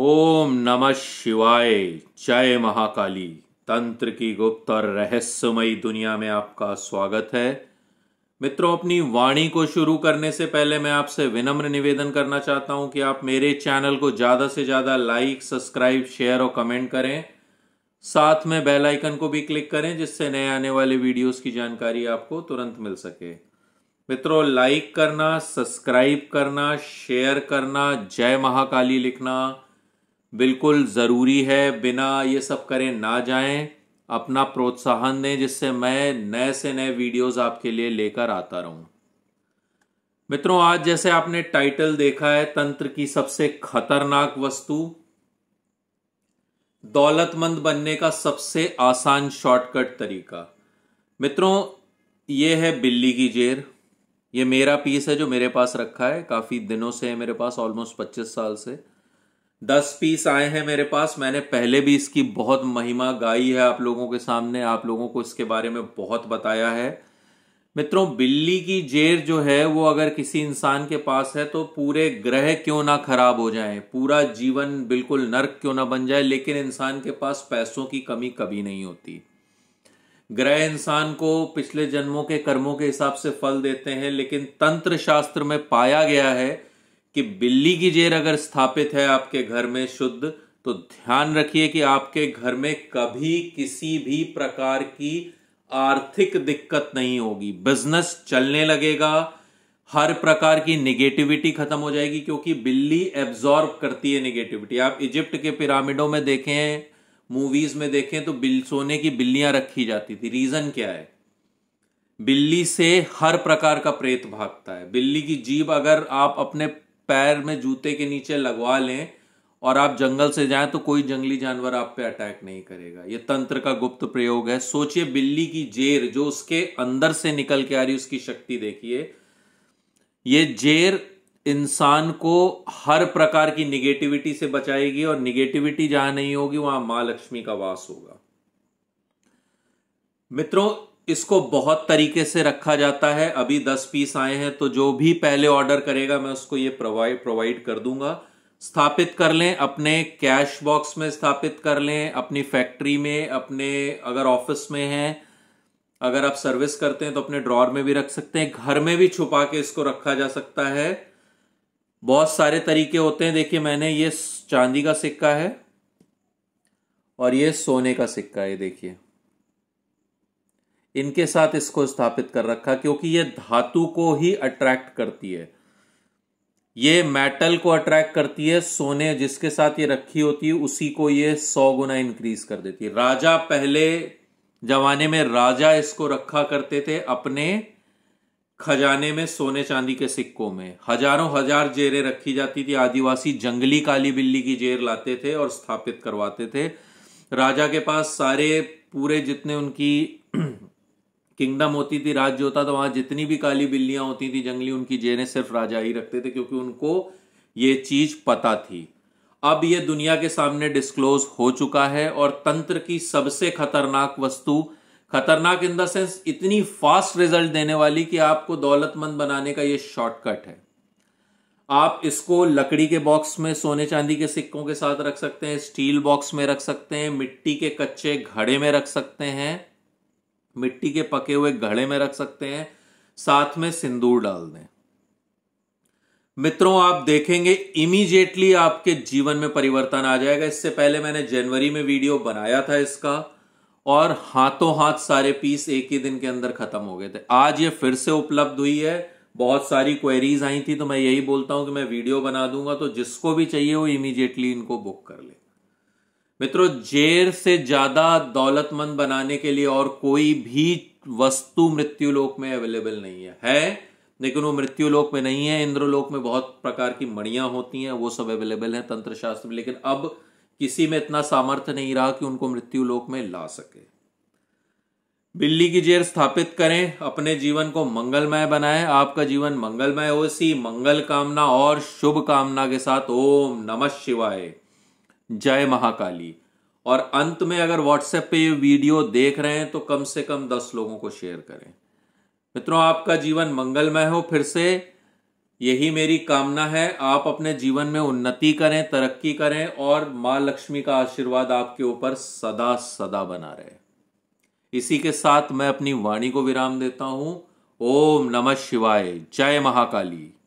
ओम नमः शिवाय जय महाकाली तंत्र की गुप्त और रहस्यमयी दुनिया में आपका स्वागत है मित्रों अपनी वाणी को शुरू करने से पहले मैं आपसे विनम्र निवेदन करना चाहता हूं कि आप मेरे चैनल को ज़्यादा से ज़्यादा लाइक सब्सक्राइब शेयर और कमेंट करें साथ में बेल आइकन को भी क्लिक करें जिससे नए आने वाले वीडियोस की जानकारी आपको तुरंत मिल सके मित्रों लाइक करना सब्सक्राइब करना शेयर करना जय महाकाली लिखना बिल्कुल ज़रूरी है बिना ये सब करें ना जाएं अपना प्रोत्साहन दें जिससे मैं नए से नए वीडियोस आपके लिए लेकर आता रहूं मित्रों आज जैसे आपने टाइटल देखा है तंत्र की सबसे खतरनाक वस्तु दौलतमंद बनने का सबसे आसान शॉर्टकट तरीका मित्रों ये है बिल्ली की जेर ये मेरा पीस है जो मेरे पास रखा है काफ़ी दिनों से है मेरे पास ऑलमोस्ट 25 साल से दस पीस आए हैं मेरे पास मैंने पहले भी इसकी बहुत महिमा गाई है आप लोगों के सामने आप लोगों को इसके बारे में बहुत बताया है मित्रों बिल्ली की जेर जो है वो अगर किसी इंसान के पास है तो पूरे ग्रह क्यों ना खराब हो जाए पूरा जीवन बिल्कुल नर्क क्यों ना बन जाए लेकिन इंसान के पास पैसों की कमी कभी नहीं होती ग्रह इंसान को पिछले जन्मों के कर्मों के हिसाब से फल देते हैं लेकिन तंत्र शास्त्र में पाया गया है कि बिल्ली की जेर अगर स्थापित है आपके घर में शुद्ध तो ध्यान रखिए कि आपके घर में कभी किसी भी प्रकार की आर्थिक दिक्कत नहीं होगी बिजनेस चलने लगेगा हर प्रकार की निगेटिविटी खत्म हो जाएगी क्योंकि बिल्ली एब्जॉर्ब करती है निगेटिविटी आप इजिप्ट के पिरामिडों में देखें मूवीज में देखें तो बिल सोने की बिल्लियां रखी जाती थी रीजन क्या है बिल्ली से हर प्रकार का प्रेत भागता है बिल्ली की जीभ अगर आप अपने पैर में जूते के नीचे लगवा लें और आप जंगल से जाएं तो कोई जंगली जानवर आप पे अटैक नहीं करेगा ये तंत्र का गुप्त प्रयोग है सोचिए बिल्ली की जेर जो उसके अंदर से निकल के आ रही उसकी शक्ति देखिए ये जेर इंसान को हर प्रकार की निगेटिविटी से बचाएगी और निगेटिविटी जहां नहीं होगी वहां मां लक्ष्मी का वास होगा मित्रों इसको बहुत तरीके से रखा जाता है अभी दस पीस आए हैं तो जो भी पहले ऑर्डर करेगा मैं उसको ये प्रोवाइड प्रोवाइड कर दूंगा स्थापित कर लें अपने कैश बॉक्स में स्थापित कर लें अपनी फैक्ट्री में अपने अगर ऑफिस में हैं अगर आप सर्विस करते हैं तो अपने ड्रॉर में भी रख सकते हैं घर में भी छुपा के इसको रखा जा सकता है बहुत सारे तरीके होते हैं देखिए मैंने ये चांदी का सिक्का है और ये सोने का सिक्का है देखिए इनके साथ इसको स्थापित कर रखा क्योंकि ये धातु को ही अट्रैक्ट करती है ये मेटल को अट्रैक्ट करती है सोने जिसके साथ ये रखी होती है उसी को ये सौ गुना इंक्रीज कर देती है राजा पहले जमाने में राजा इसको रखा करते थे अपने खजाने में सोने चांदी के सिक्कों में हजारों हजार जेरे रखी जाती थी आदिवासी जंगली काली बिल्ली की जेर लाते थे और स्थापित करवाते थे राजा के पास सारे पूरे जितने उनकी किंगडम होती थी राज्य होता था वहां जितनी भी काली बिल्लियां होती थी जंगली उनकी जेने सिर्फ राजा ही रखते थे क्योंकि उनको ये चीज पता थी अब ये दुनिया के सामने डिस्क्लोज हो चुका है और तंत्र की सबसे खतरनाक वस्तु खतरनाक इन द सेंस इतनी फास्ट रिजल्ट देने वाली कि आपको दौलतमंद बनाने का ये शॉर्टकट है आप इसको लकड़ी के बॉक्स में सोने चांदी के सिक्कों के साथ रख सकते हैं स्टील बॉक्स में रख सकते हैं मिट्टी के कच्चे घड़े में रख सकते हैं मिट्टी के पके हुए घड़े में रख सकते हैं साथ में सिंदूर डाल दें मित्रों आप देखेंगे इमीजिएटली आपके जीवन में परिवर्तन आ जाएगा इससे पहले मैंने जनवरी में वीडियो बनाया था इसका और हाथों हाथ सारे पीस एक ही दिन के अंदर खत्म हो गए थे आज ये फिर से उपलब्ध हुई है बहुत सारी क्वेरीज आई थी तो मैं यही बोलता हूं कि मैं वीडियो बना दूंगा तो जिसको भी चाहिए वो इमीजिएटली इनको बुक कर ले मित्रों जेर से ज्यादा दौलतमंद बनाने के लिए और कोई भी वस्तु मृत्यु लोक में अवेलेबल नहीं है है लेकिन वो मृत्यु लोक में नहीं है इंद्रलोक में बहुत प्रकार की मणियां होती हैं वो सब अवेलेबल है तंत्र शास्त्र में लेकिन अब किसी में इतना सामर्थ्य नहीं रहा कि उनको मृत्यु लोक में ला सके बिल्ली की जेर स्थापित करें अपने जीवन को मंगलमय बनाएं आपका जीवन मंगलमय हो इसी मंगल कामना और शुभ कामना के साथ ओम नमः शिवाय जय महाकाली और अंत में अगर व्हाट्सएप पे ये वीडियो देख रहे हैं तो कम से कम दस लोगों को शेयर करें मित्रों आपका जीवन मंगलमय हो फिर से यही मेरी कामना है आप अपने जीवन में उन्नति करें तरक्की करें और मां लक्ष्मी का आशीर्वाद आपके ऊपर सदा सदा बना रहे इसी के साथ मैं अपनी वाणी को विराम देता हूं ओम नमः शिवाय जय महाकाली